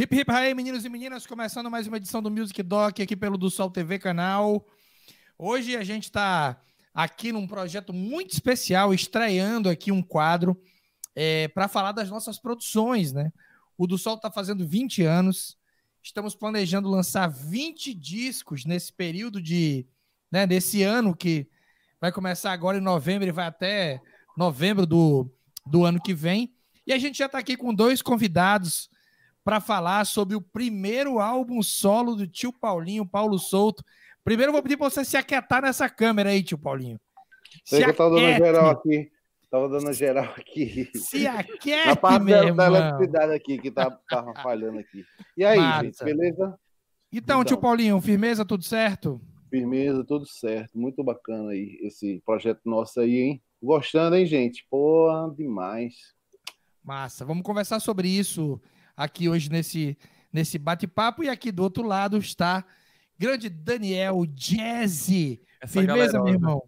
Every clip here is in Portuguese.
Hip hip aí, meninos e meninas, começando mais uma edição do Music Doc aqui pelo do Sol TV canal. Hoje a gente está aqui num projeto muito especial, estreando aqui um quadro é, para falar das nossas produções, né? O do Sol está fazendo 20 anos, estamos planejando lançar 20 discos nesse período de, né, desse ano que vai começar agora em novembro e vai até novembro do, do ano que vem. E a gente já está aqui com dois convidados para falar sobre o primeiro álbum solo do tio Paulinho, Paulo Souto. Primeiro, vou pedir para você se aquietar nessa câmera aí, tio Paulinho. Se eu tava dando geral aqui. Tava dando geral aqui. Se aquiete, Na parte da, da, eletricidade aqui, que tá, tava falhando aqui. E aí, gente, beleza? Então, então, tio Paulinho, firmeza, tudo certo? Firmeza, tudo certo. Muito bacana aí esse projeto nosso aí, hein? Gostando, hein, gente? Pô, demais. Massa. Vamos conversar sobre isso aqui hoje nesse, nesse bate-papo. E aqui do outro lado está grande Daniel Jazzy. Firmeza, galera, meu irmão.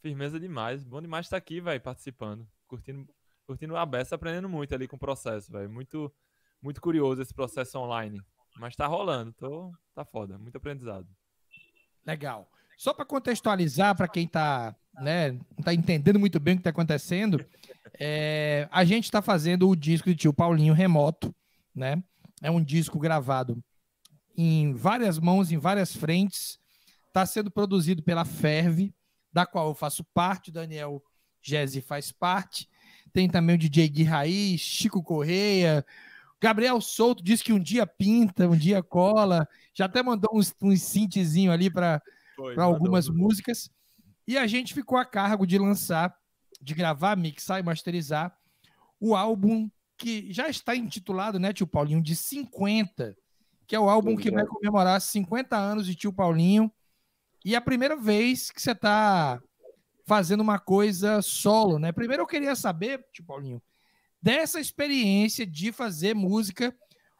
Firmeza demais. Bom demais estar aqui, vai participando. Curtindo, curtindo a beça, aprendendo muito ali com o processo, velho. Muito, muito curioso esse processo online. Mas tá rolando, tô, tá foda, muito aprendizado. Legal. Só para contextualizar para quem tá, né, não tá entendendo muito bem o que tá acontecendo, é, a gente está fazendo o disco de tio Paulinho remoto né? É um disco gravado em várias mãos, em várias frentes. Está sendo produzido pela Ferve, da qual eu faço parte, Daniel Gese faz parte. Tem também o DJ Gui Raiz, Chico Correia. Gabriel Souto diz que um dia pinta, um dia cola. Já até mandou uns, uns synthzinho ali para algumas músicas. E a gente ficou a cargo de lançar, de gravar, mixar e masterizar o álbum que já está intitulado, né, tio Paulinho, de 50, que é o álbum que é. vai comemorar 50 anos de tio Paulinho. E é a primeira vez que você está fazendo uma coisa solo, né? Primeiro eu queria saber, tio Paulinho, dessa experiência de fazer música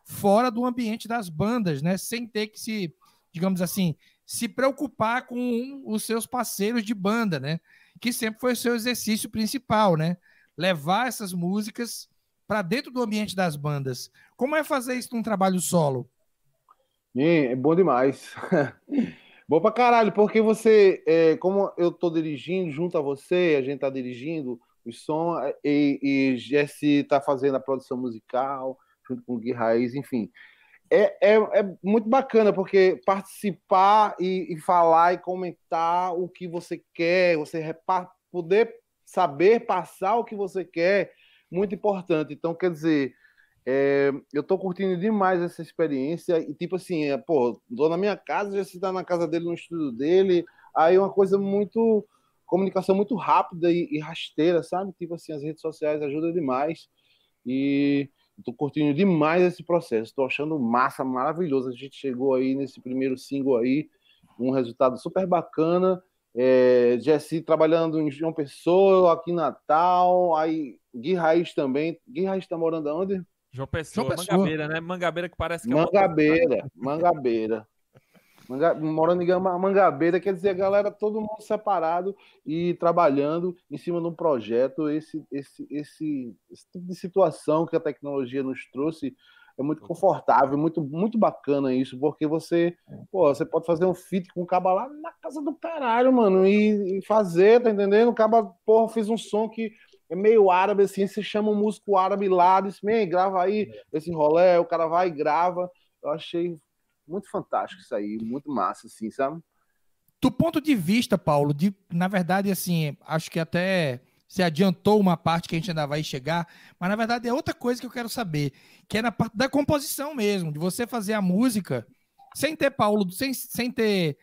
fora do ambiente das bandas, né? Sem ter que se, digamos assim, se preocupar com os seus parceiros de banda, né? Que sempre foi o seu exercício principal, né? Levar essas músicas para dentro do ambiente das bandas. Como é fazer isso num trabalho solo? É, é bom demais. bom pra caralho, porque você, é, como eu tô dirigindo junto a você, a gente tá dirigindo o som é, e, e Jesse tá fazendo a produção musical junto com o Gui Raiz, enfim. É, é, é, muito bacana, porque participar e, e, falar e comentar o que você quer, você poder saber passar o que você quer muito importante. Então, quer dizer, é, eu tô curtindo demais essa experiência e, tipo assim, é, pô, tô na minha casa, já se tá na casa dele, no estúdio dele, aí é uma coisa muito, comunicação muito rápida e, e rasteira, sabe? Tipo assim, as redes sociais ajudam demais e tô curtindo demais esse processo, tô achando massa, maravilhoso, a gente chegou aí nesse primeiro single aí, um resultado super bacana, é, Jesse trabalhando em João Pessoa, aqui em Natal, aí Gui Raiz também. Gui Raiz tá morando onde? João Pessoa, João Pessoa. Mangabeira, né? Mangabeira que parece que é Mangabeira, é uma... Mangabeira. Manga, morando em Mangabeira, quer dizer, a galera, todo mundo separado e trabalhando em cima de um projeto. Esse, esse, esse, esse tipo de situação que a tecnologia nos trouxe é muito confortável, muito, muito bacana isso, porque você, pô, você pode fazer um fit com o caba lá na casa do caralho, mano, e, e fazer, tá entendendo? O caba, porra, fez um som que é meio árabe, assim, você chama um músico árabe lá, diz, meio grava aí é. esse rolé, o cara vai e grava. Eu achei muito fantástico isso aí, muito massa, assim, sabe? Do ponto de vista, Paulo, de, na verdade, assim, acho que até você adiantou uma parte que a gente ainda vai chegar, mas na verdade é outra coisa que eu quero saber, que é na parte da composição mesmo, de você fazer a música sem ter Paulo, sem, sem ter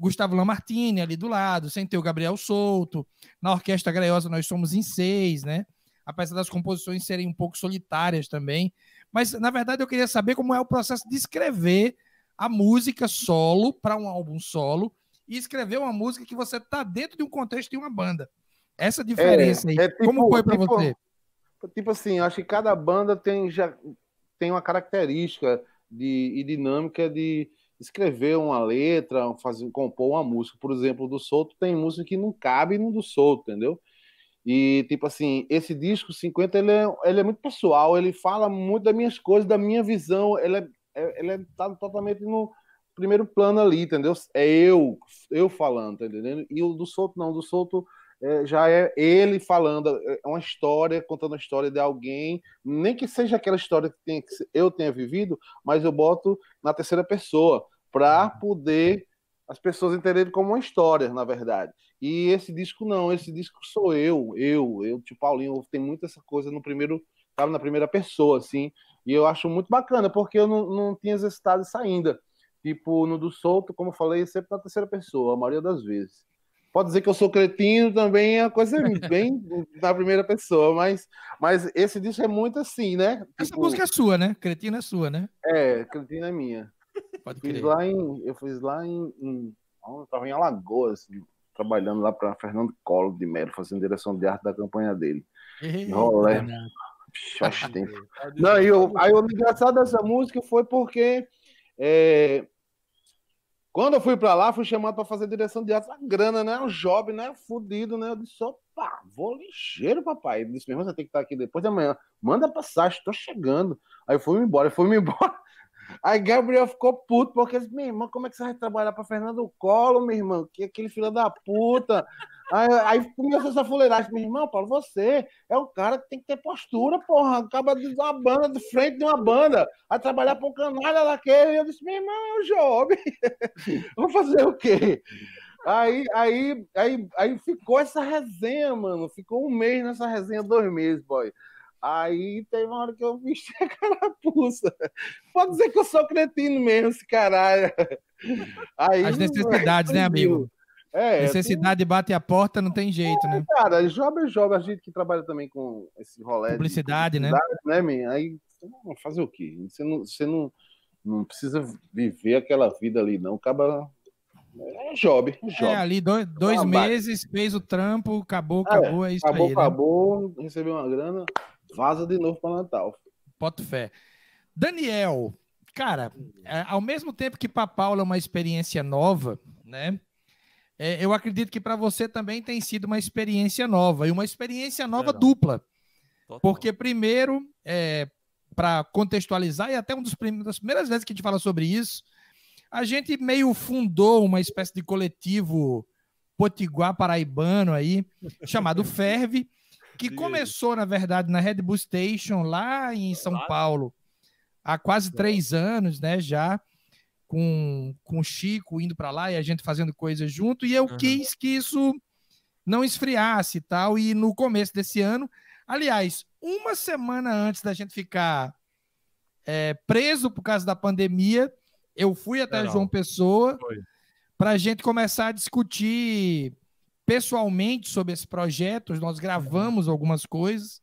Gustavo Lamartine ali do lado, sem ter o Gabriel Souto. Na Orquestra Greiosa nós somos em seis, né? Apesar das composições serem um pouco solitárias também. Mas, na verdade, eu queria saber como é o processo de escrever a música solo para um álbum solo e escrever uma música que você tá dentro de um contexto de uma banda. Essa é, diferença é, aí, é tipo, como foi para tipo, você? Tipo assim, acho que cada banda tem já tem uma característica de, e dinâmica de escrever uma letra, fazer, compor uma música. Por exemplo, do Solto tem música que não cabe no do Solto, entendeu? E, tipo assim, esse disco 50, ele é, ele é muito pessoal, ele fala muito das minhas coisas, da minha visão, ele é, é, ele é, tá totalmente no primeiro plano ali, entendeu? É eu, eu falando, tá entendendo? E o do Solto não, do Solto é, já é ele falando, é, é uma história, contando a história de alguém, nem que seja aquela história que, tem, que eu tenha vivido, mas eu boto na terceira pessoa, para uhum. poder as pessoas entenderem como uma história, na verdade. E esse disco não, esse disco sou eu, eu, eu, tipo Paulinho, tem muita essa coisa no primeiro, tava na primeira pessoa, assim, e eu acho muito bacana, porque eu não, não tinha exercitado isso ainda. Tipo, no do solto, como eu falei, sempre na terceira pessoa, a maioria das vezes. Pode dizer que eu sou cretino também, é uma coisa bem na primeira pessoa, mas, mas esse disco é muito assim, né? Tipo, Essa música é sua, né? Cretino é sua, né? É, Cretino é minha. Pode fiz lá em, eu fiz lá em, em eu estava em Alagoas, trabalhando lá para Fernando Collor de Melo, fazendo direção de arte da campanha dele. Rolé. Faz tempo. Não, eu, aí o engraçado dessa música foi porque é, quando eu fui para lá, fui chamado para fazer direção de arte. A grana, né? O job, né? Fudido, né? Eu disse, opa, vou ligeiro, papai. Ele disse, meu irmão, você tem que estar aqui depois de amanhã. Manda passagem, estou chegando. Aí fui embora, fui embora. Aí Gabriel ficou puto, porque disse, minha irmã, como é que você vai trabalhar para Fernando Colo, meu irmão, Que aquele filho da puta. Aí, aí começou essa fuleiragem. Meu irmão, Paulo, você é um cara que tem que ter postura, porra. Acaba de uma banda, de frente de uma banda, a trabalhar para um canalha daquele. E eu disse, meu irmão, é um jovem. Vou fazer o quê? Aí, aí, aí, aí ficou essa resenha, mano. Ficou um mês nessa resenha, dois meses, boy. Aí tem uma hora que eu vesti a carapuça. Pode dizer que eu sou cretino mesmo, esse caralho. Aí, As necessidades, né, amigo? É, é, Necessidade tem... bate a porta, não tem jeito, né? é, né? Cara, job é job, a gente que trabalha também com esse rolê. Publicidade, de publicidade né? né Aí fazer o quê? Você não, você não, não precisa viver aquela vida ali, não. Acaba. É job, é é, job. É, ali dois, dois meses, fez o trampo, acabou, ah, acabou, é, é isso acabou, aí. Né? Acabou, acabou, né? recebeu uma grana, vaza de novo para Natal. Boto fé. Daniel, cara, ao mesmo tempo que para Paula é uma experiência nova, né? é, eu acredito que para você também tem sido uma experiência nova e uma experiência nova é dupla. Porque, primeiro, é, para contextualizar, e até uma das primeiras vezes que a gente fala sobre isso, a gente meio fundou uma espécie de coletivo potiguar paraibano aí, chamado Ferve, que começou, na verdade, na Red Bull Station, lá em São Paulo, há quase três anos, né, já com, com o Chico indo para lá e a gente fazendo coisas junto, e eu uhum. quis que isso não esfriasse e tal. E no começo desse ano, aliás, uma semana antes da gente ficar é, preso por causa da pandemia, eu fui até João Pessoa para a gente começar a discutir pessoalmente sobre esse projeto. Nós gravamos algumas coisas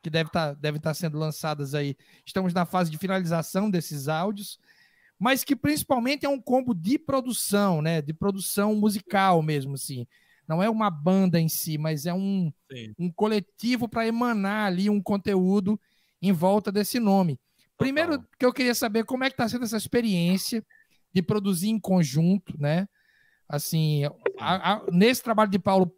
que deve tá, devem estar tá sendo lançadas aí. Estamos na fase de finalização desses áudios mas que principalmente é um combo de produção, né? De produção musical mesmo, assim. Não é uma banda em si, mas é um, um coletivo para emanar ali um conteúdo em volta desse nome. Primeiro que eu queria saber como é que está sendo essa experiência de produzir em conjunto, né? Assim, a, a, nesse trabalho de Paulo,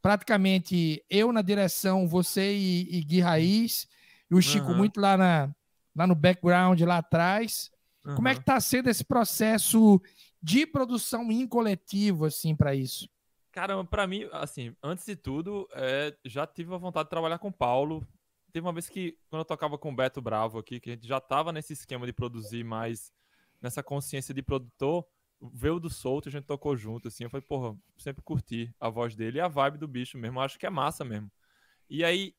praticamente eu na direção, você e, e Gui Raiz, e o Chico uhum. muito lá, na, lá no background, lá atrás. Uhum. Como é que tá sendo esse processo de produção em coletivo, assim, para isso? Caramba, para mim, assim, antes de tudo, é, já tive a vontade de trabalhar com o Paulo. Teve uma vez que, quando eu tocava com o Beto Bravo aqui, que a gente já tava nesse esquema de produzir mais, nessa consciência de produtor, veio do solto, a gente tocou junto, assim. Eu falei, porra, sempre curti a voz dele e a vibe do bicho mesmo. Eu acho que é massa mesmo. E aí,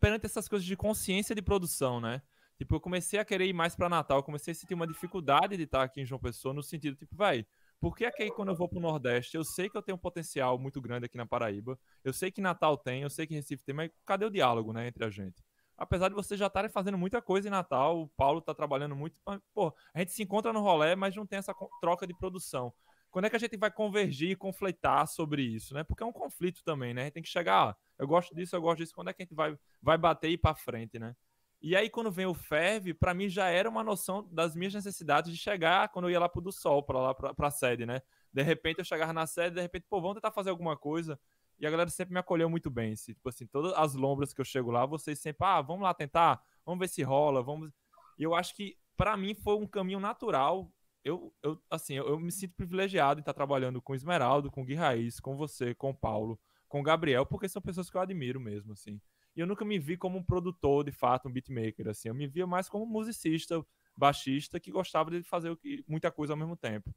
perante essas coisas de consciência de produção, né? Tipo, eu comecei a querer ir mais para Natal, eu comecei a sentir uma dificuldade de estar aqui em João Pessoa, no sentido, tipo, vai, por que é que aí quando eu vou pro Nordeste, eu sei que eu tenho um potencial muito grande aqui na Paraíba, eu sei que Natal tem, eu sei que Recife tem, mas cadê o diálogo, né, entre a gente? Apesar de vocês já estarem fazendo muita coisa em Natal, o Paulo tá trabalhando muito, mas, pô, a gente se encontra no rolê, mas não tem essa troca de produção. Quando é que a gente vai convergir e conflitar sobre isso, né? Porque é um conflito também, né? A gente tem que chegar, ah, eu gosto disso, eu gosto disso, quando é que a gente vai, vai bater e ir pra frente, né? E aí, quando vem o Ferve, para mim já era uma noção das minhas necessidades de chegar quando eu ia lá pro do Sol, para lá pra, pra sede, né? De repente eu chegava na sede, de repente, pô, vamos tentar fazer alguma coisa. E a galera sempre me acolheu muito bem. Assim, tipo assim, todas as lombras que eu chego lá, vocês sempre, ah, vamos lá tentar, vamos ver se rola, vamos. E eu acho que, para mim, foi um caminho natural. Eu, eu assim, eu, eu, me sinto privilegiado em estar trabalhando com Esmeraldo, com Gui Raiz, com você, com Paulo, com Gabriel, porque são pessoas que eu admiro mesmo, assim. E eu nunca me vi como um produtor, de fato, um beatmaker, assim. Eu me via mais como um musicista, baixista, que gostava de fazer muita coisa ao mesmo tempo.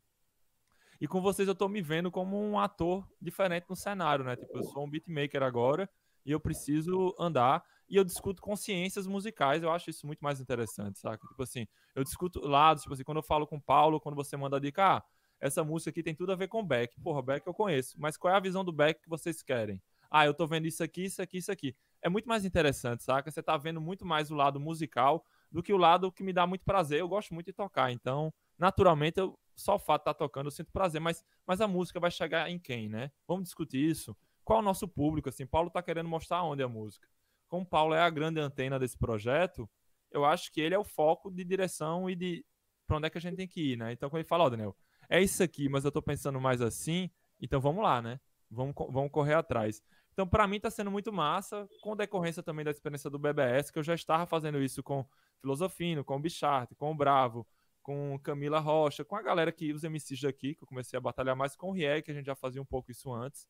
E com vocês eu tô me vendo como um ator diferente no cenário, né? Tipo, eu sou um beatmaker agora e eu preciso andar e eu discuto consciências musicais, eu acho isso muito mais interessante, saca? Tipo assim, eu discuto lados, tipo assim, quando eu falo com o Paulo, quando você manda a dica, ah, essa música aqui tem tudo a ver com Beck. Porra, Beck eu conheço, mas qual é a visão do Beck que vocês querem? Ah, eu tô vendo isso aqui, isso aqui, isso aqui é muito mais interessante, saca? Você tá vendo muito mais o lado musical do que o lado que me dá muito prazer. Eu gosto muito de tocar, então, naturalmente, eu, só o fato de estar tá tocando eu sinto prazer, mas, mas a música vai chegar em quem, né? Vamos discutir isso. Qual é o nosso público? Assim, Paulo tá querendo mostrar onde é a música. Como Paulo é a grande antena desse projeto, eu acho que ele é o foco de direção e de para onde é que a gente tem que ir, né? Então, quando ele fala, ó, oh, Daniel, é isso aqui, mas eu tô pensando mais assim, então vamos lá, né? Vamos, vamos correr atrás. Então, para mim, está sendo muito massa, com decorrência também da experiência do BBS, que eu já estava fazendo isso com Filosofino, com o Bichart, com o Bravo, com Camila Rocha, com a galera que os MCs daqui, que eu comecei a batalhar mais com o Rieg, que a gente já fazia um pouco isso antes.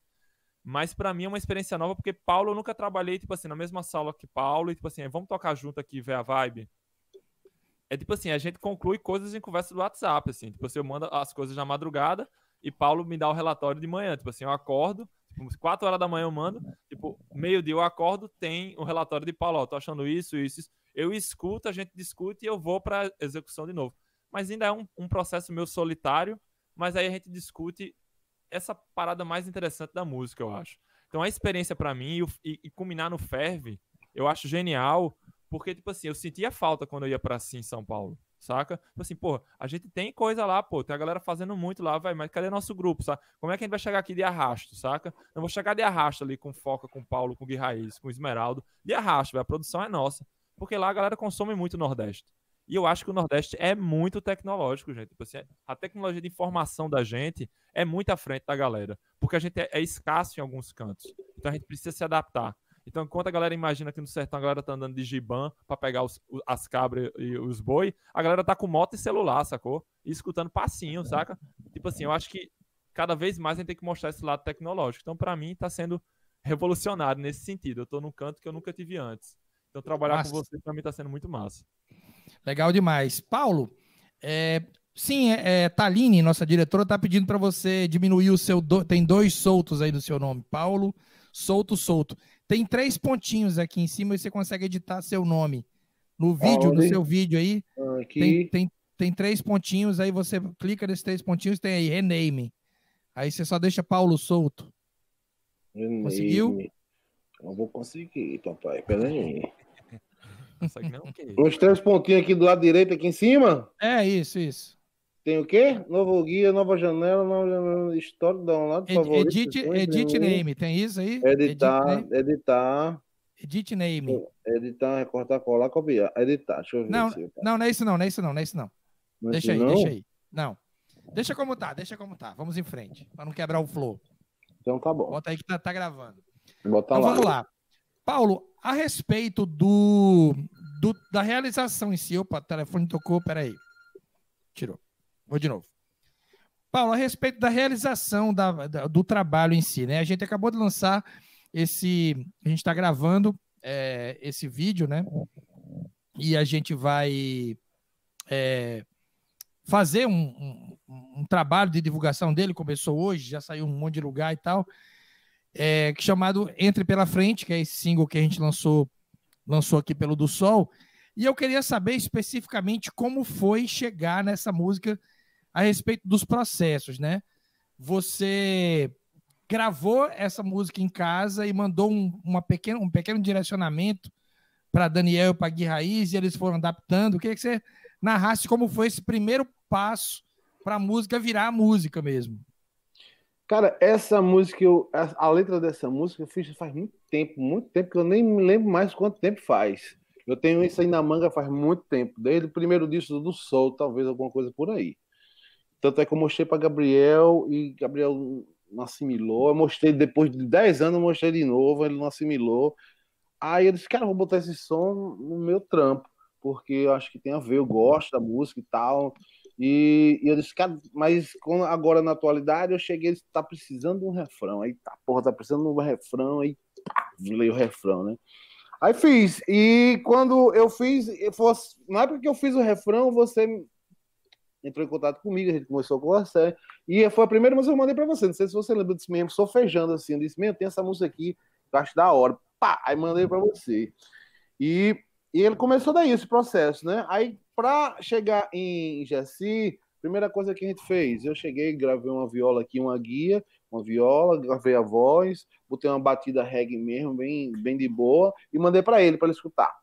Mas para mim é uma experiência nova, porque Paulo eu nunca trabalhei, tipo assim, na mesma sala que Paulo, e tipo assim, vamos tocar junto aqui, ver a vibe. É tipo assim, a gente conclui coisas em conversa do WhatsApp, assim. Tipo assim, eu mando as coisas na madrugada e Paulo me dá o relatório de manhã. Tipo assim, eu acordo, 4 horas da manhã eu mando, tipo, meio-dia eu acordo, tem o um relatório de Paulo, ó, tô achando isso, isso, isso. Eu escuto, a gente discute e eu vou para execução de novo. Mas ainda é um, um processo meu solitário, mas aí a gente discute essa parada mais interessante da música, eu acho. Então a experiência para mim e, e, culminar no Ferve, eu acho genial, porque tipo assim, eu sentia falta quando eu ia para assim em São Paulo saca? Então, assim, pô, a gente tem coisa lá, pô, tem a galera fazendo muito lá, vai, mas cadê nosso grupo, saca? Como é que a gente vai chegar aqui de arrasto, saca? Não vou chegar de arrasto ali com Foca, com Paulo, com Gui Raiz, com Esmeraldo, de arrasto, véio, a produção é nossa, porque lá a galera consome muito o Nordeste. E eu acho que o Nordeste é muito tecnológico, gente. Tipo assim A tecnologia de informação da gente é muito à frente da galera, porque a gente é, é escasso em alguns cantos. Então a gente precisa se adaptar. Então, enquanto a galera imagina que no sertão a galera tá andando de gibã para pegar os, as cabras e os boi, a galera tá com moto e celular, sacou? E escutando passinho, uhum. saca? Tipo assim, eu acho que cada vez mais a gente tem que mostrar esse lado tecnológico. Então, para mim, tá sendo revolucionário nesse sentido. Eu tô num canto que eu nunca tive antes. Então, trabalhar massa. com você para mim tá sendo muito massa. Legal demais. Paulo, é, Sim, é, é, Taline, nossa diretora, está pedindo para você diminuir o seu. Do... Tem dois soltos aí do seu nome. Paulo Solto, solto. Tem três pontinhos aqui em cima e você consegue editar seu nome. No vídeo, no seu vídeo aí, aqui. Tem, tem, tem três pontinhos, aí você clica nesses três pontinhos, tem aí rename. Aí você só deixa Paulo solto. Rename. Conseguiu? Eu vou conseguir, papai. Pera aí. Os três pontinhos aqui do lado direito, aqui em cima? É, isso, isso. Tem o quê? Novo guia, nova janela, nova janela, história, dá um lado, por favor. Edit, edit name, tem isso aí? Editar, editar. Edit name. Editar, recortar, colar, copiar. Editar, deixa eu ver. Não, se não, não é isso não, não é isso não, não é isso não. não é deixa aí, não? deixa aí. Não. Deixa como tá, deixa como tá. Vamos em frente, para não quebrar o flow. Então tá bom. Bota aí que tá, tá gravando. Bota então, lá. vamos lá. Paulo, a respeito do, do da realização em si, opa, o telefone tocou, peraí. Tirou. Vou de novo. Paulo, a respeito da realização da, da, do trabalho em si, né? A gente acabou de lançar esse. A gente está gravando é, esse vídeo, né? E a gente vai é, fazer um, um, um, trabalho de divulgação dele. Começou hoje, já saiu um monte de lugar e tal. É, chamado Entre Pela Frente, que é esse single que a gente lançou, lançou aqui pelo Do Sol. E eu queria saber especificamente como foi chegar nessa música a respeito dos processos, né? Você gravou essa música em casa e mandou um, uma pequeno, um pequeno direcionamento para Daniel e para Gui Raiz e eles foram adaptando. Eu queria que você narrasse como foi esse primeiro passo para a música virar a música mesmo. Cara, essa música, eu, a, a, letra dessa música eu fiz faz muito tempo, muito tempo, que eu nem me lembro mais quanto tempo faz. Eu tenho isso aí na manga faz muito tempo, desde o primeiro disco do Sol, talvez alguma coisa por aí. Tanto é que eu mostrei para Gabriel e Gabriel não assimilou. Eu mostrei depois de 10 anos, eu mostrei de novo, ele não assimilou. Aí eu disse, cara, vou botar esse som no meu trampo, porque eu acho que tem a ver, eu gosto da música e tal. E, e eu disse, cara, mas quando, agora na atualidade eu cheguei, ele tá precisando de um refrão. Aí tá, porra, tá precisando de um refrão, aí pá, leio o refrão, né? Aí fiz. E quando eu fiz, eu fosse, na época que eu fiz o refrão, você entrou em contato comigo, a gente começou a conversar. E foi a primeira música que eu mandei pra você. Não sei se você lembra disso mesmo, sofejando assim. Eu disse, meu, tem essa música aqui, eu acho da hora. Pá! Aí mandei pra você. E, e ele começou daí esse processo, né? Aí, pra chegar em Jaci, primeira coisa que a gente fez, eu cheguei, gravei uma viola aqui, uma guia, uma viola, gravei a voz, botei uma batida reggae mesmo, bem, bem de boa, e mandei para ele para ele escutar.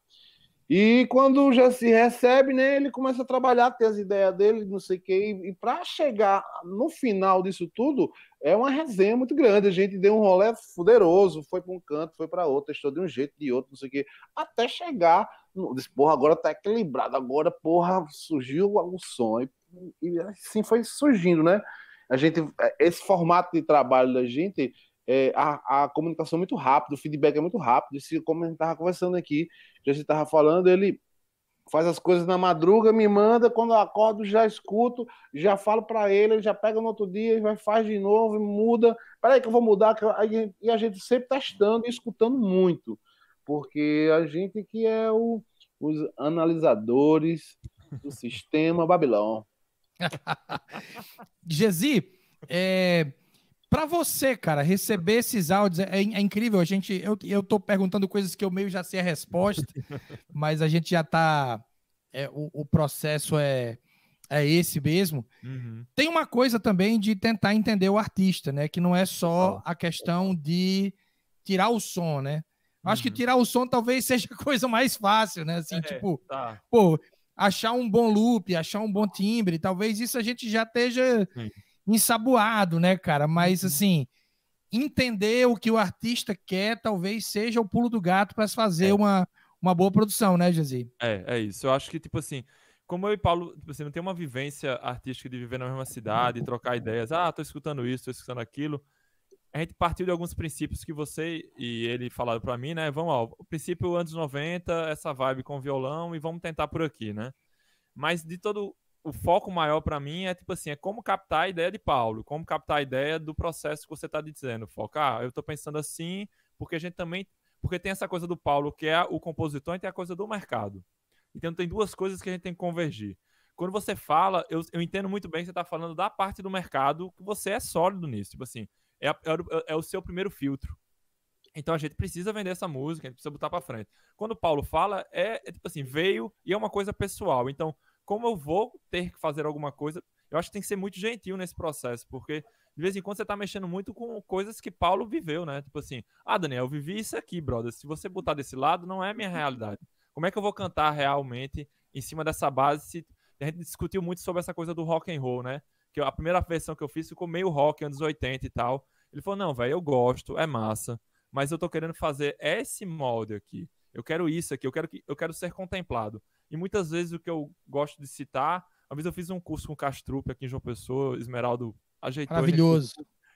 E quando já se recebe, né, ele começa a trabalhar, ter as ideias dele, não sei o quê. E, e para chegar no final disso tudo, é uma resenha muito grande. A gente deu um rolê fuderoso, foi para um canto, foi para outro, estou de um jeito, de outro, não sei o quê. Até chegar, no, disse, porra, agora tá equilibrado, agora, porra, surgiu um sonho E, e assim foi surgindo, né? A gente, é, esse formato de trabalho da gente é, a, a, comunicação é muito rápida, o feedback é muito rápido. Se, como a gente estava conversando aqui, já se estava falando, ele faz as coisas na madruga, me manda, quando eu acordo já escuto, já falo para ele, ele já pega no outro dia, vai faz de novo, muda, peraí que eu vou mudar, eu... e a gente sempre testando e escutando muito, porque a gente que é o, os analisadores do sistema Babilão. Gesi, é, para você, cara, receber esses áudios é, é, incrível. A gente, eu, eu tô perguntando coisas que eu meio já sei a resposta, mas a gente já tá. É, o, o, processo é, é esse mesmo. Uhum. Tem uma coisa também de tentar entender o artista, né? Que não é só a questão de tirar o som, né? Acho que uhum. tirar o som talvez seja a coisa mais fácil, né? Assim, é, tipo, tá. pô, achar um bom loop, achar um bom timbre, talvez isso a gente já esteja. Uhum ensaboado, né, cara? Mas uhum. assim, entender o que o artista quer talvez seja o pulo do gato para se fazer é. uma, uma boa produção, né, Jazzy? É, é isso. Eu acho que, tipo assim, como eu e Paulo, tipo assim, não tem uma vivência artística de viver na mesma cidade, trocar ideias, ah, tô escutando isso, tô escutando aquilo. A gente partiu de alguns princípios que você e ele falaram para mim, né? Vamos, ao o princípio anos 90, essa vibe com violão e vamos tentar por aqui, né? Mas de todo o foco maior para mim é tipo assim, é como captar a ideia de Paulo, como captar a ideia do processo que você está dizendo. Focar, ah, eu estou pensando assim, porque a gente também, porque tem essa coisa do Paulo que é o compositor e tem a coisa do mercado. Então tem duas coisas que a gente tem que convergir. Quando você fala, eu, eu entendo muito bem que você está falando da parte do mercado que você é sólido nisso, tipo assim, é, é, é o seu primeiro filtro. Então a gente precisa vender essa música, a gente precisa botar para frente. Quando o Paulo fala, é, é tipo assim, veio e é uma coisa pessoal. Então como eu vou ter que fazer alguma coisa, eu acho que tem que ser muito gentil nesse processo, porque de vez em quando você tá mexendo muito com coisas que Paulo viveu, né? Tipo assim, ah, Daniel, eu vivi isso aqui, brother. Se você botar desse lado, não é minha uhum. realidade. Como é que eu vou cantar realmente em cima dessa base? Se... A gente discutiu muito sobre essa coisa do rock and roll, né? Que a primeira versão que eu fiz ficou meio rock, anos 80 e tal. Ele falou, não, velho, eu gosto, é massa, mas eu tô querendo fazer esse molde aqui. Eu quero isso aqui, eu quero, que, eu quero ser contemplado. E muitas vezes o que eu gosto de citar, uma vez eu fiz um curso com o Castrup aqui em João Pessoa, Esmeraldo ajeitou. Maravilhoso.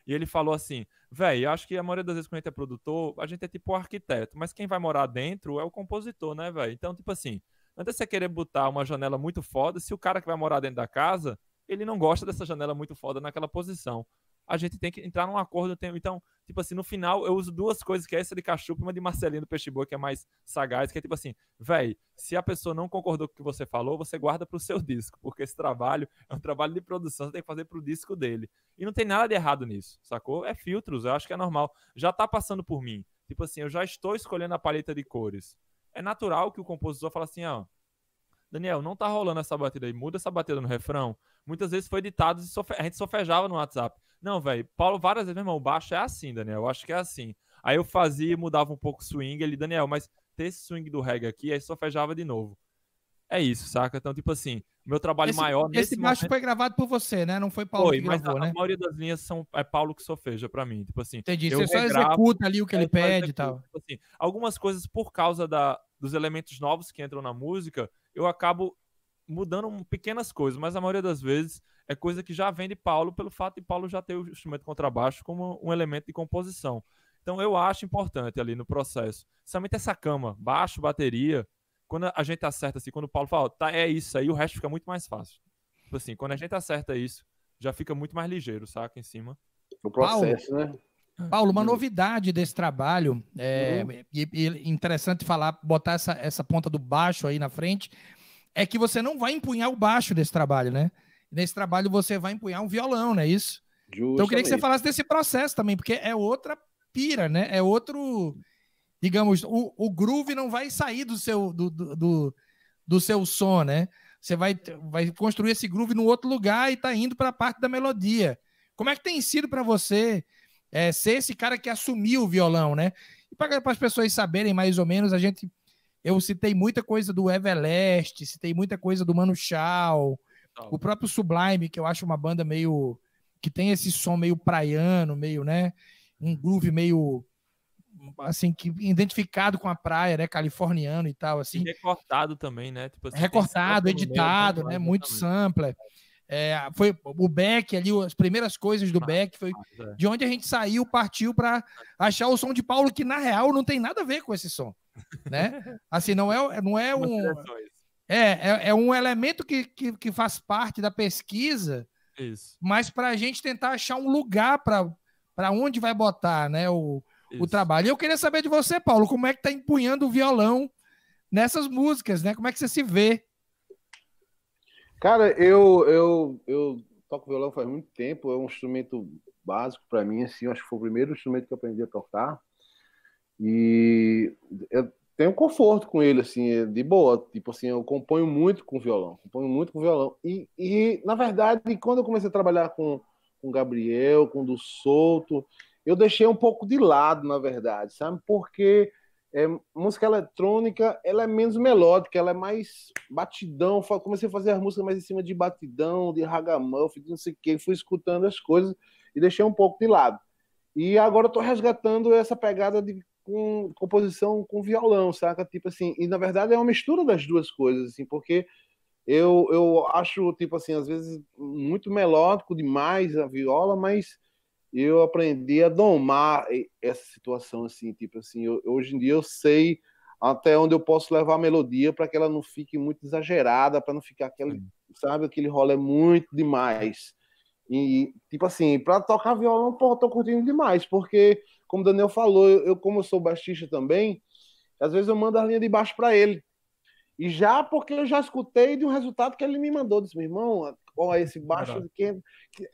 e ele falou assim, velho, acho que a maioria das vezes quando a gente é produtor, a gente é tipo o arquiteto, mas quem vai morar dentro é o compositor, né, velho? Então, tipo assim, antes de você querer botar uma janela muito foda, se o cara que vai morar dentro da casa, ele não gosta dessa janela muito foda naquela posição a gente tem que entrar num acordo. Então, tipo assim, no final eu uso duas coisas, que é essa de Cachupa e uma de Marcelino do Peixe Boa, que é mais sagaz, que é tipo assim, velho, se a pessoa não concordou com o que você falou, você guarda pro seu disco, porque esse trabalho é um trabalho de produção, você tem que fazer pro disco dele. E não tem nada de errado nisso, sacou? É filtros, eu acho que é normal. Já tá passando por mim. Tipo assim, eu já estou escolhendo a paleta de cores. É natural que o compositor fale assim, ó, Daniel, não tá rolando essa batida aí, muda essa batida no refrão. Muitas vezes foi ditado e a gente sofejava no WhatsApp. Não, velho, Paulo várias vezes, meu irmão, o baixo é assim, Daniel, eu acho que é assim. Aí eu fazia e mudava um pouco o swing, ele, Daniel, mas tem esse swing do reggae aqui, aí só fejava de novo. É isso, saca? Então, tipo assim, meu trabalho esse, maior. Esse nesse baixo momento... foi gravado por você, né? Não foi Paulo foi, que gravou, a, né? a maioria das linhas são é Paulo que sofeja para mim, tipo assim. Entendi. Você regravo, só executa ali o que é, ele pede e tal. Tipo assim, algumas coisas por causa da, dos elementos novos que entram na música, eu acabo mudando pequenas coisas, mas a maioria das vezes é coisa que já vem de Paulo, pelo fato de Paulo já ter o instrumento contrabaixo como um elemento de composição. Então eu acho importante ali no processo, somente essa cama, baixo, bateria, quando a gente acerta assim, quando o Paulo fala, tá, é isso aí, o resto fica muito mais fácil. Tipo assim, quando a gente acerta isso, já fica muito mais ligeiro, saca, em cima. O processo, Paulo, né? Paulo, uma novidade desse trabalho, é, uhum. e, e, interessante falar, botar essa, essa ponta do baixo aí na frente, é que você não vai empunhar o baixo desse trabalho, né? Nesse trabalho você vai empunhar um violão, não é isso? Justamente. Então eu queria que você falasse desse processo também, porque é outra pira, né? É outro, digamos, o, o groove não vai sair do seu do, do, do, do seu som, né? Você vai, vai construir esse groove num outro lugar e tá indo para a parte da melodia. Como é que tem sido para você é, ser esse cara que assumiu o violão, né? E para as pessoas saberem mais ou menos, a gente eu citei muita coisa do Everlast, citei muita coisa do Mano Chao, oh. o próprio Sublime, que eu acho uma banda meio. que tem esse som meio praiano, meio, né? Um groove meio. assim, que identificado com a praia, né? Californiano e tal, assim. E recortado também, né? Tipo, assim, recortado, editado, meio, então, né? Muito sampler. É, foi o Beck ali, as primeiras coisas do ah, Beck foi ah, é. de onde a gente saiu, partiu para achar o som de Paulo que na real não tem nada a ver com esse som né? Assim, não é, não é um... É, é, é um elemento que, que, que, faz parte da pesquisa, Isso. mas para a gente tentar achar um lugar para onde vai botar né, o, o trabalho. E eu queria saber de você, Paulo, como é que tá empunhando o violão nessas músicas, né? Como é que você se vê? Cara, eu, eu, eu toco violão faz muito tempo, é um instrumento básico para mim, assim, acho que foi o primeiro instrumento que eu aprendi a tocar. E eu tenho conforto com ele, assim, de boa. Tipo assim, eu componho muito com violão, componho muito com violão. E, e na verdade, quando eu comecei a trabalhar com o Gabriel, com o do Souto, eu deixei um pouco de lado, na verdade, sabe? Porque é, música eletrônica, ela é menos melódica, ela é mais batidão. Comecei a fazer as músicas mais em cima de batidão, de ragamuffin, de não sei o quê. Fui escutando as coisas e deixei um pouco de lado. E agora estou resgatando essa pegada de com composição com violão, saca? Tipo assim, e na verdade é uma mistura das duas coisas, assim, porque eu, eu acho, tipo assim, às vezes muito melódico demais a viola, mas eu aprendi a domar essa situação, assim, tipo assim, eu, hoje em dia eu sei até onde eu posso levar a melodia para que ela não fique muito exagerada, para não ficar aquele, sabe, aquele rolê muito demais. E, tipo assim, para tocar violão, pô, tô curtindo demais, porque como o Daniel falou, eu, eu como eu sou baixista também, às vezes eu mando a linha de baixo para ele. E já porque eu já escutei de um resultado que ele me mandou, disse, meu irmão, ó, esse baixo de é- quem.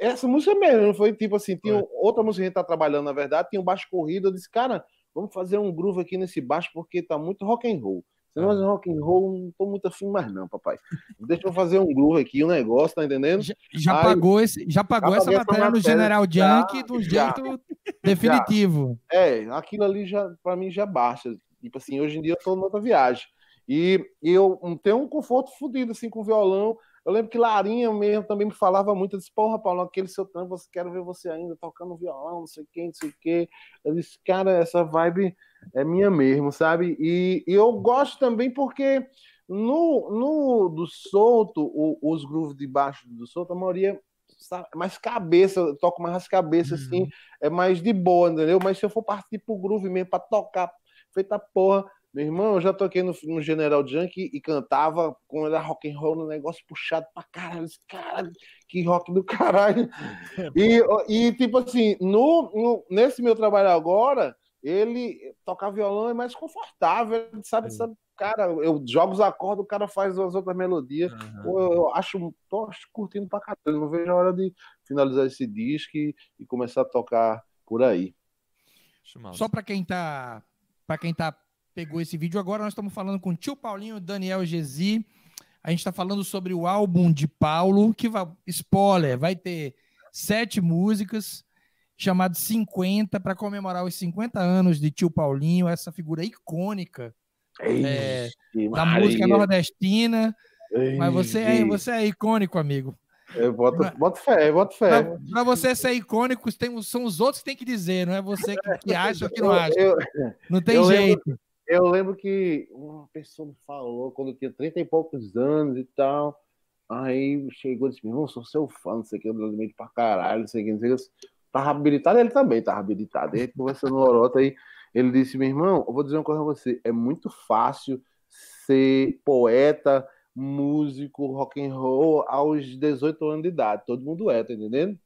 Essa música mesmo, não foi tipo assim, tinha é. outra música que a gente tá trabalhando, na verdade, tinha um baixo corrido, eu disse, cara, vamos fazer um groove aqui nesse baixo, porque tá muito rock and roll. Senão mais fazer rock and roll, não tô muito afim mais, não, papai. Deixa eu fazer um groove aqui, um negócio, tá entendendo? Já, já Aí, pagou, esse, já pagou essa matéria, matéria no General Junk do jeito definitivo. Já. É, aquilo ali já, pra mim já baixa. Tipo assim, hoje em dia eu tô outra viagem. E, e eu hum, tenho um conforto fodido assim com violão. Eu lembro que Larinha mesmo também me falava muito. Eu disse, porra, Paulo, aquele seu tempo, quero ver você ainda tocando violão, não sei o que, não sei o que. Eu disse, cara, essa vibe é minha mesmo, sabe? E, e eu gosto também porque no, no do solto, o, os grooves de baixo do solto, a maioria é mais cabeça, eu toco mais as cabeças, assim, uhum. assim, é mais de boa, entendeu? Mas se eu for partir pro groove mesmo, pra tocar, feita porra, meu irmão, eu já toquei no, no General Junk e cantava quando era rock and roll, um negócio puxado pra caralho. Caralho, que rock do caralho. E, e tipo assim, no, no, nesse meu trabalho agora, ele tocar violão é mais confortável, sabe, é. sabe cara, eu jogo os acordes, o cara faz as outras melodias. Uhum. Eu, eu, acho, tô curtindo pra caramba. Não vejo a hora de finalizar esse disco e, e começar a tocar por aí. Só para quem tá, para quem tá pegou esse vídeo agora, nós estamos falando com o tio Paulinho, Daniel Gesi. A gente está falando sobre o álbum de Paulo, que vai, spoiler, vai ter sete músicas chamado 50 para comemorar os 50 anos de Tio Paulinho, essa figura icônica Ixi, é, da música nordestina. Ixi. Mas você é, você é icônico, amigo. Eu boto, boto fé, eu boto fé. Para você ser icônico, tem, são os outros que tem que dizer, não é você que, que acha ou que não acha. Eu, não tem eu jeito. Lembro, eu lembro que uma pessoa me falou quando eu tinha 30 e poucos anos e tal. Aí chegou e disse: irmão, sou seu fã, não sei o que, eu me pra caralho, não sei o que, não sei o que. Estava habilitado, ele também estava habilitado. E a conversando no Lorota aí, ele disse: meu irmão, eu vou dizer uma coisa para você, é muito fácil ser poeta, músico, rock and roll aos 18 anos de idade. Todo mundo é, tá entendendo?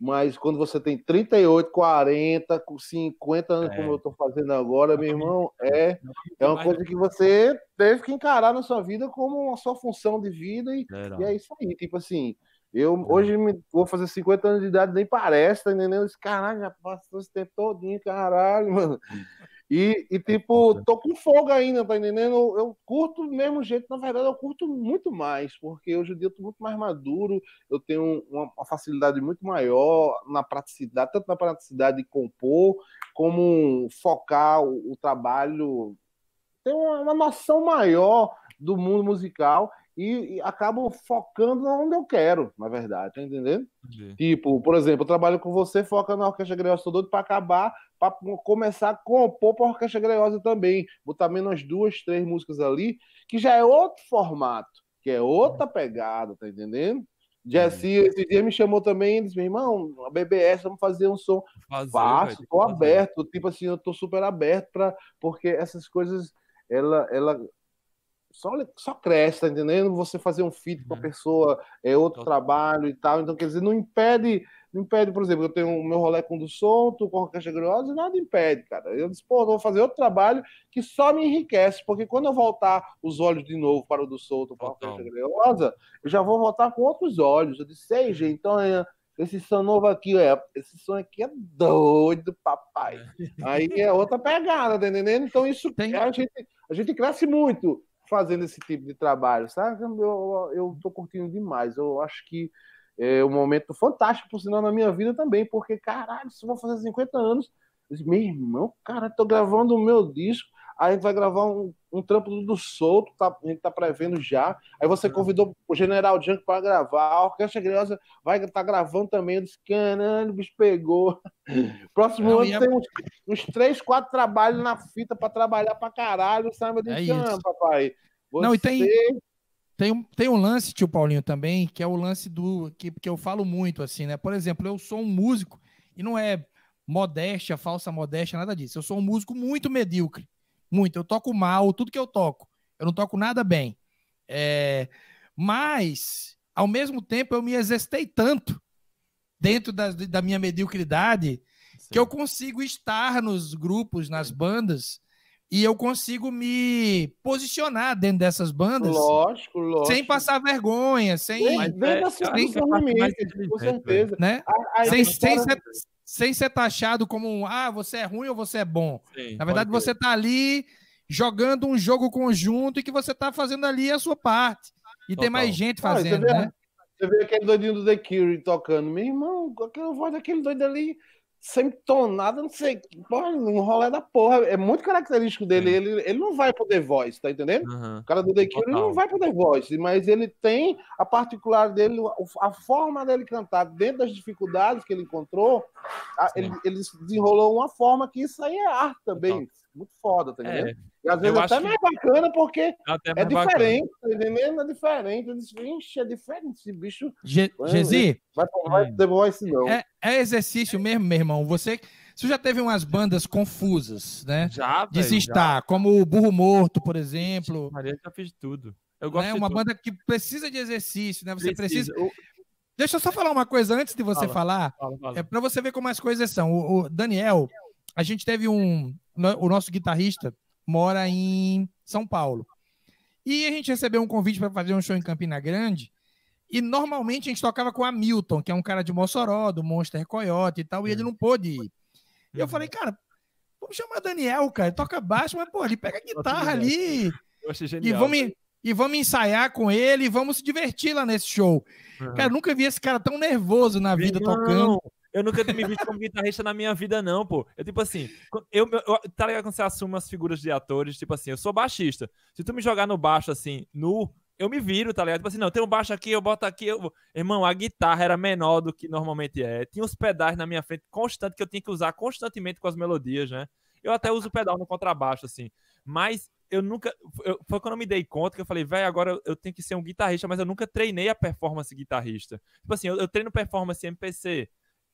Mas quando você tem 38, 40, 50 anos, é. como eu estou fazendo agora, meu irmão, é, é uma coisa que você teve que encarar na sua vida como uma sua função de vida, e e é isso aí. Tipo assim, eu é. hoje me, vou fazer 50 anos de idade, nem parece, tá entendendo? Esse caralho, já passou esse tempo todinho, caralho, mano. E, e, é tipo, tô com fogo ainda, tá entendendo? Eu, eu, curto do mesmo jeito, na verdade, eu curto muito mais, porque hoje em dia eu tô muito mais maduro, eu tenho uma, uma facilidade muito maior na praticidade, tanto na praticidade de compor, como focar o, o trabalho, tem uma, uma noção maior do mundo musical e, e acabo focando onde eu quero, na verdade, tá entendendo? Entendi. Tipo, por exemplo, eu trabalho com você, foca na Orquestra Greosa, tô doido pra acabar, pra começar a compor pra Orquestra Greosa também, botar menos duas, três músicas ali, que já é outro formato, que é outra é. pegada, tá entendendo? Jesse, esse dia me chamou também e disse: meu irmão, a BBS, vamos fazer um som. fácil, tô aberto, tipo assim, eu tô super aberto para porque essas coisas, ela, ela, só, só cresce, tá entendendo? Você fazer um feed com a uhum. pessoa é outro trabalho e tal. Então, quer dizer, não impede, não impede, por exemplo, eu tenho o meu rolê com o do som, com a caixa grossa, nada impede, cara. Eu disse, pô, eu vou fazer outro trabalho que só me enriquece, porque quando eu voltar os olhos de novo para o do solto, para a caixa grossa, eu já vou voltar com outros olhos. Eu disse, seja, uhum. então é, esse som novo aqui, é, esse som aqui é doido, papai. É. Aí é outra pegada, tá entendendo? Então isso Tem... a, gente, a gente cresce muito fazendo esse tipo de trabalho, sabe? Eu, eu tô curtindo demais. Eu acho que é um momento fantástico, por sinal, na minha vida também, porque, caralho, se eu vou fazer 50 anos, eu disse, meu irmão, cara, tô gravando o meu disco Aí vai gravar um, um trampo do solto, tá, a gente tá prevendo já. Aí você uhum. convidou o General Junk para gravar, a Orquestra Griosa vai estar tá gravando também. Eu disse, caralho, o bicho pegou. Próximo ano é tem uns, uns três, quatro trabalhos na fita para trabalhar para caralho, sabe? Eu disse, é isso, papai. Você... Não, e tem, tem um, tem um lance, tio Paulinho, também, que é o lance do. Que, que eu falo muito, assim, né? Por exemplo, eu sou um músico, e não é modéstia, falsa modéstia, nada disso. Eu sou um músico muito medíocre muito. Eu toco mal, tudo que eu toco. Eu não toco nada bem. É, mas, ao mesmo tempo, eu me exercitei tanto dentro da, da minha mediocridade Sim. que eu consigo estar nos grupos, nas bandas, e eu consigo me posicionar dentro dessas bandas. Lógico, lógico. Sem passar vergonha, sem. Mas, é, sem, assim, é, sem, assim, com certeza. Né? A, né? a sem, história... sem ser, sem ser taxado como um, ah, você é ruim ou você é bom. Sim, Na verdade, você está ali jogando um jogo conjunto e que você está fazendo ali a sua parte. E Total. tem mais gente fazendo, ah, você vê, né? Você vê aquele doidinho do The Cure tocando. Meu irmão, aquela é voz daquele doido ali sempre tonada, não sei, porra, um rolê da porra. É muito característico dele. Ele, ele não vai pro The Voice, tá entendendo? Uhum. O cara do The ele não vai pro The Voice, mas ele tem a particular dele, a forma dele cantar dentro das dificuldades que ele encontrou. ele, ele desenrolou uma forma que isso aí é arte também. Total muito foda, tá entendendo? É, e às vezes até é é mais bacana porque até é diferente, bacana. tá entendendo? É diferente. Eu disse, Vixe, é diferente esse bicho. Je Gesi, vai provar é, The não. É, é, exercício mesmo, meu irmão. Você, você já teve umas bandas confusas, né? Já, véio, Desistar, como o Burro Morto, por exemplo. Maria, já fiz tudo. Eu gosto né? uma tudo. banda que precisa de exercício, né? Você precisa. precisa... Eu... Deixa eu só falar uma coisa antes de você fala, falar. Fala, fala. É para você ver como as coisas são. O, o Daniel, a gente teve um, o nosso guitarrista mora em São Paulo. E a gente recebeu um convite para fazer um show em Campina Grande. E normalmente a gente tocava com a Milton, que é um cara de Mossoró, do Monster Coyote e tal, e ele não pôde ir. E eu uhum. falei, cara, vamos chamar Daniel, cara, ele toca baixo, mas, pô, ele pega a guitarra ali. E vamos, e vamos ensaiar com ele, e vamos se divertir lá nesse show. Uhum. Cara, nunca vi esse cara tão nervoso na vida tocando. Eu nunca me visto como guitarrista na minha vida, não, pô. Eu, tipo assim, eu, eu, tá ligado quando você assume as figuras de atores, tipo assim, eu sou baixista. Se tu me jogar no baixo, assim, nu, eu me viro, tá ligado? Tipo assim, não, tem um baixo aqui, eu boto aqui. Eu... Irmão, a guitarra era menor do que normalmente é. Tinha uns pedais na minha frente constante que eu tinha que usar constantemente com as melodias, né? Eu até uso pedal no contrabaixo, assim. Mas eu nunca. Eu, foi quando eu me dei conta que eu falei, velho, agora eu tenho que ser um guitarrista, mas eu nunca treinei a performance guitarrista. Tipo assim, eu, eu treino performance MPC,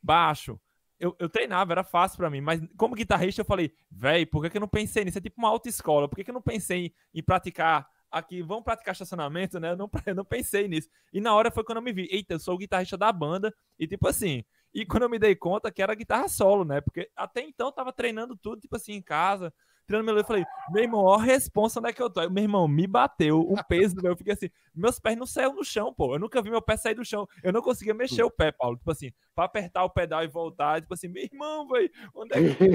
baixo. Eu, eu treinava, era fácil para mim, mas como guitarrista eu falei, velho, por que, que eu não pensei nisso? É tipo uma autoescola, por que, que eu não pensei em, em praticar aqui, vamos praticar estacionamento, né? Eu não, eu não pensei nisso. E na hora foi quando eu me vi, eita, eu sou o guitarrista da banda, e tipo assim, e quando eu me dei conta que era guitarra solo, né? Porque até então eu tava treinando tudo, tipo assim, em casa, tirando meu leite, eu falei, meu irmão, ó a responsa onde é que eu tô. Aí, meu irmão, me bateu o peso do meu, eu fiquei assim, meus pés não saíram do chão, pô. Eu nunca vi meu pé sair do chão. Eu não conseguia mexer o pé, Paulo. Tipo assim, pra apertar o pedal e voltar, tipo assim, meu irmão, velho, onde é que.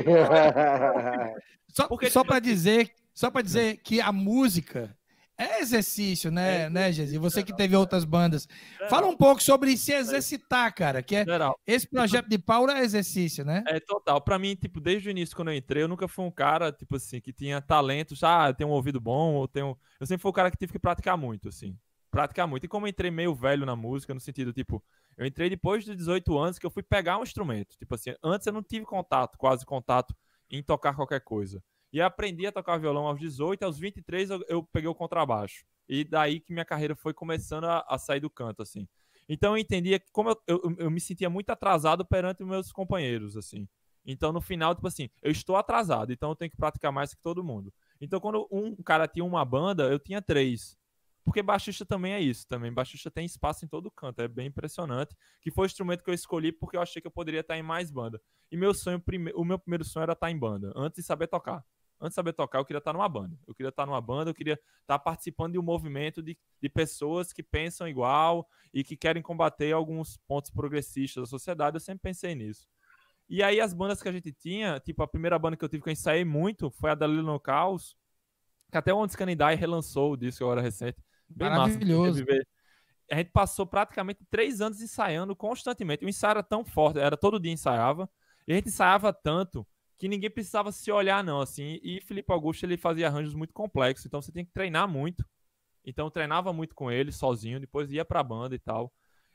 só Porque, só tipo pra assim, dizer, só pra dizer que a música é exercício, né, é, né, Gesi? Você que teve outras bandas. Fala um pouco sobre se exercitar, cara, que é geral. esse projeto de Paula é exercício, né? É total. Para mim, tipo, desde o início quando eu entrei, eu nunca fui um cara, tipo assim, que tinha talento, ah, eu tenho um ouvido bom, ou tenho, eu sempre fui um cara que tive que praticar muito, assim. Praticar muito. E como eu entrei meio velho na música, no sentido, tipo, eu entrei depois dos 18 anos que eu fui pegar um instrumento, tipo assim, antes eu não tive contato, quase contato em tocar qualquer coisa. E aprendi a tocar violão aos 18, aos 23 eu, eu peguei o contrabaixo. E daí que minha carreira foi começando a, a sair do canto, assim. Então eu entendia que como eu, eu, eu, me sentia muito atrasado perante meus companheiros, assim. Então no final, tipo assim, eu estou atrasado, então eu tenho que praticar mais que todo mundo. Então quando um cara tinha uma banda, eu tinha três. Porque baixista também é isso, também. Baixista tem espaço em todo canto, é bem impressionante. Que foi o instrumento que eu escolhi porque eu achei que eu poderia estar em mais banda. E meu sonho, o meu primeiro sonho era estar em banda, antes de saber tocar antes de saber tocar, eu queria estar numa banda. Eu queria estar numa banda, eu queria estar participando de um movimento de, de pessoas que pensam igual e que querem combater alguns pontos progressistas da sociedade. Eu sempre pensei nisso. E aí as bandas que a gente tinha, tipo, a primeira banda que eu tive que eu ensaiei muito foi a da Lilo no Caos, que até o Ondes Canidai relançou o disco agora recente. Bem Maravilhoso. Massa, a gente passou praticamente três anos ensaiando constantemente. O ensaio era tão forte, era todo dia ensaiava. E a gente ensaiava tanto que ninguém precisava se olhar, não, assim. E Felipe Augusto, ele fazia arranjos muito complexos, então você tem que treinar muito. Então treinava muito com ele, sozinho, depois ia pra banda e tal.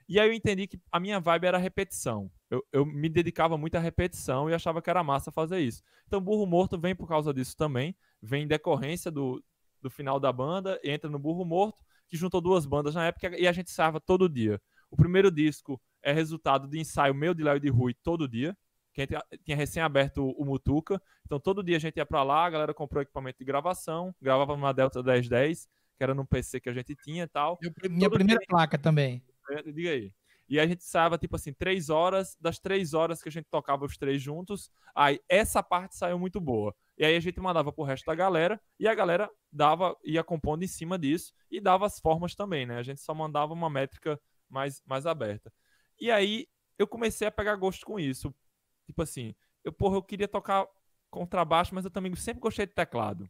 E aí eu entendi que a minha vibe era repetição. Eu, eu me dedicava muito à repetição e achava que era massa fazer isso. Então Burro Morto vem por causa disso também, vem em decorrência do, do final da banda, entra no Burro Morto, que juntou duas bandas na época e a gente ensaiava todo dia. O primeiro disco é resultado de ensaio meu de Léo e de Rui todo dia que a gente tinha recém aberto o Mutuca. Então todo dia a gente ia para lá, a galera comprou equipamento de gravação, gravava numa Delta 1010, que era num PC que a gente tinha e tal. Eu, minha todo primeira dia, placa também. É, diga aí. E a gente saiava, tipo assim, três horas, das três horas que a gente tocava os três juntos, aí essa parte saiu muito boa. E aí a gente mandava pro resto da galera, e a galera dava, ia compondo em cima disso, e dava as formas também, né? A gente só mandava uma métrica mais, mais aberta. E aí eu comecei a pegar gosto com isso. Tipo assim, eu, porra, eu queria tocar contrabaixo, mas eu também sempre gostei de teclado.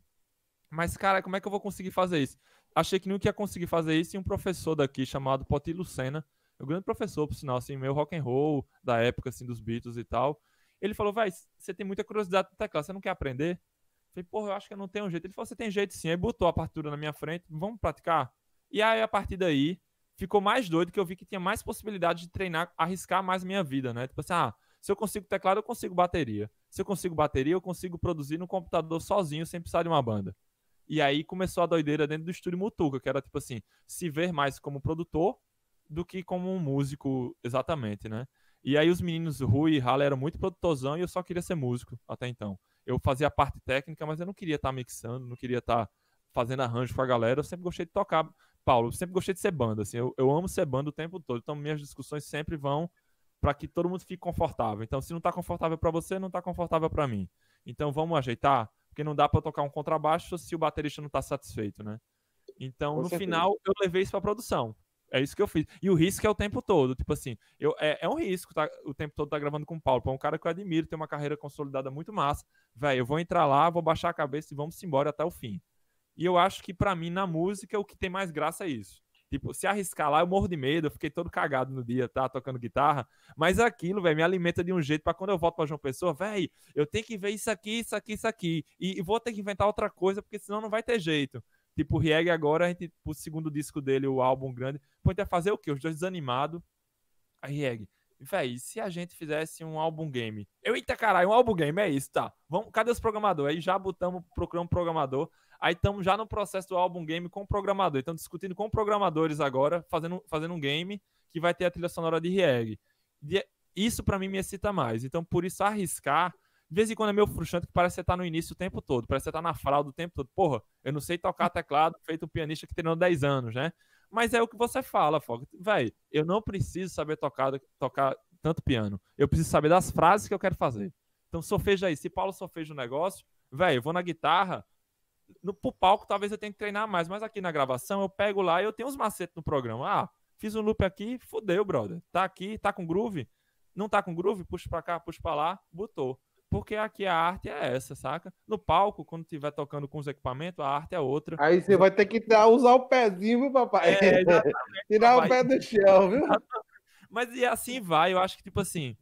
Mas, cara, como é que eu vou conseguir fazer isso? Achei que nunca ia conseguir fazer isso e um professor daqui chamado Poti Lucena, um grande professor, por sinal, assim, meu rock and roll da época, assim, dos Beatles e tal. Ele falou, vai, você tem muita curiosidade no teclado, você não quer aprender? Eu falei, porra, eu acho que eu não tenho jeito. Ele falou, você tem jeito sim. Aí botou a partitura na minha frente, vamos praticar? E aí, a partir daí, ficou mais doido que eu vi que tinha mais possibilidade de treinar, arriscar mais minha vida, né? Tipo assim, ah, se eu consigo teclado, eu consigo bateria. Se eu consigo bateria, eu consigo produzir no computador sozinho, sem precisar de uma banda. E aí começou a doideira dentro do estúdio Mutuca, que era tipo assim, se ver mais como produtor do que como um músico, exatamente, né? E aí os meninos Rui e Halle eram muito produtorzão e eu só queria ser músico até então. Eu fazia a parte técnica, mas eu não queria estar tá mixando, não queria estar tá fazendo arranjo com a galera. Eu sempre gostei de tocar, Paulo, eu sempre gostei de ser banda, assim. Eu, eu amo ser banda o tempo todo, então minhas discussões sempre vão para que todo mundo fique confortável. Então, se não está confortável para você, não está confortável para mim. Então, vamos ajeitar, porque não dá para tocar um contrabaixo se o baterista não está satisfeito, né? Então, Com no certeza. final, eu levei isso para produção. É isso que eu fiz. E o risco é o tempo todo. Tipo assim, eu, é, é um risco tá, o tempo todo tá gravando com o Paulo. É um cara que eu admiro, tem uma carreira consolidada muito massa. Velho, eu vou entrar lá, vou baixar a cabeça e vamos embora até o fim. E eu acho que para mim, na música, o que tem mais graça é isso. Tipo, se arriscar lá, eu morro de medo. Eu fiquei todo cagado no dia, tá? Tocando guitarra. Mas aquilo, velho, me alimenta de um jeito para quando eu volto pra João Pessoa, velho, eu tenho que ver isso aqui, isso aqui, isso aqui. E, e, vou ter que inventar outra coisa, porque senão não vai ter jeito. Tipo, o Rieg agora, a gente, o segundo disco dele, o álbum grande, pode então até fazer o quê? Os dois desanimados. A Rieg, velho, se a gente fizesse um álbum game? Eu, eita caralho, um álbum game, é isso, tá? Vamos, cadê os programadores? Aí já botamos, procuramos um programador. Aí estamos já no processo do álbum game com o programador. Estamos discutindo com programadores agora, fazendo, fazendo um game que vai ter a trilha sonora de Reg. É, isso para mim me excita mais. Então, por isso, arriscar. De vez em quando é meio frustrante que parece que você tá no início o tempo todo, parece que você tá na fralda o tempo todo. Porra, eu não sei tocar teclado, feito um pianista que treinou 10 anos, né? Mas é o que você fala, Foco. Véi, eu não preciso saber tocar, tocar tanto piano. Eu preciso saber das frases que eu quero fazer. Então, sofeja aí. Se Paulo sofeja um negócio, velho, eu vou na guitarra, no pro palco talvez eu tenha que treinar mais, mas aqui na gravação eu pego lá e eu tenho uns macetes no programa. Ah, fiz um loop aqui, fudeu, brother. Tá aqui, tá com groove? Não tá com groove? Puxa pra cá, puxa pra lá, botou. Porque aqui a arte é essa, saca? No palco, quando tiver tocando com os equipamentos, a arte é outra. Aí você vai ter que dar, usar o pezinho, viu, papai? É, Tirar papai. o pé do chão, viu? Mas e assim vai, eu acho que, tipo assim,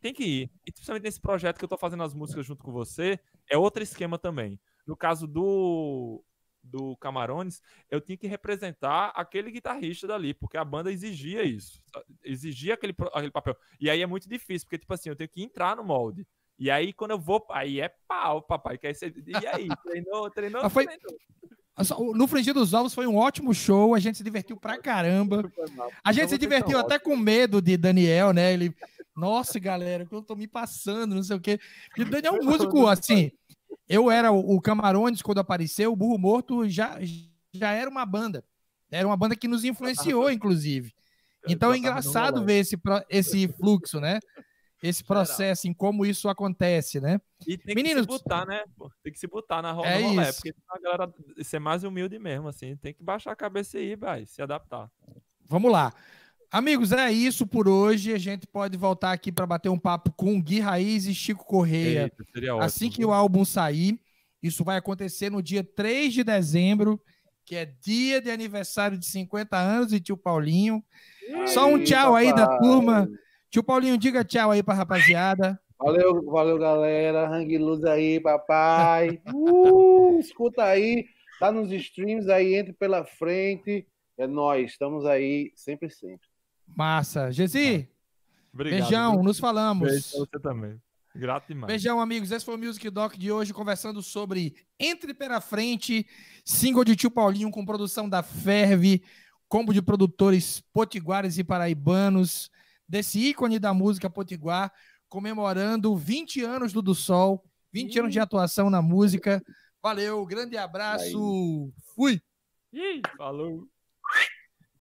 tem que ir. E principalmente nesse projeto que eu tô fazendo as músicas junto com você, é outro esquema também. No caso do, do Camarones, eu tinha que representar aquele guitarrista dali, porque a banda exigia isso, exigia aquele, aquele papel. E aí é muito difícil, porque, tipo assim, eu tenho que entrar no molde. E aí, quando eu vou, aí é pau, papai. Que aí você, e aí, treinou, treinou, foi... treinou. Ah, no Frigir dos Ovos foi um ótimo show, a gente se divertiu pra caramba. A gente se divertiu até com medo de Daniel, né? Ele, nossa, galera, que eu tô me passando, não sei o quê. E Daniel é um músico, assim, eu era o Camarões quando apareceu, o Burro Morto já, já era uma banda. Era uma banda que nos influenciou, inclusive. É, então é engraçado ver esse, esse fluxo, né? Esse processo, em como isso acontece, né? E tem Meninos, que se botar, né? Tem que se botar na roda é isso. É isso porque a galera ser mais humilde mesmo, assim. Tem que baixar a cabeça e vai, se adaptar. Vamos lá. Amigos, é isso por hoje. A gente pode voltar aqui para bater um papo com Gui Raiz e Chico Correia. assim que o álbum sair, isso vai acontecer no dia 3 de dezembro, que é dia de aniversário de 50 anos de tio Paulinho. Aí, Só um tchau papai. aí da turma. Tio Paulinho, diga tchau aí para rapaziada. Valeu, valeu, galera. Hang luz aí, papai. Uh, escuta aí, tá nos streams aí, entre pela frente. É nós, estamos aí sempre, sempre. Massa. Gesi, Obrigado. beijão, nos falamos. Beijo pra você também. Grato demais. Beijão, amigos. Esse foi o Music Doc de hoje, conversando sobre Entre Pera Frente, single de Tio Paulinho com produção da Ferve, combo de produtores potiguares e paraibanos, desse ícone da música potiguar, comemorando 20 anos do Do Sol, 20 Ih. anos de atuação na música. Valeu, grande abraço. Aí. Fui. Ih, falou.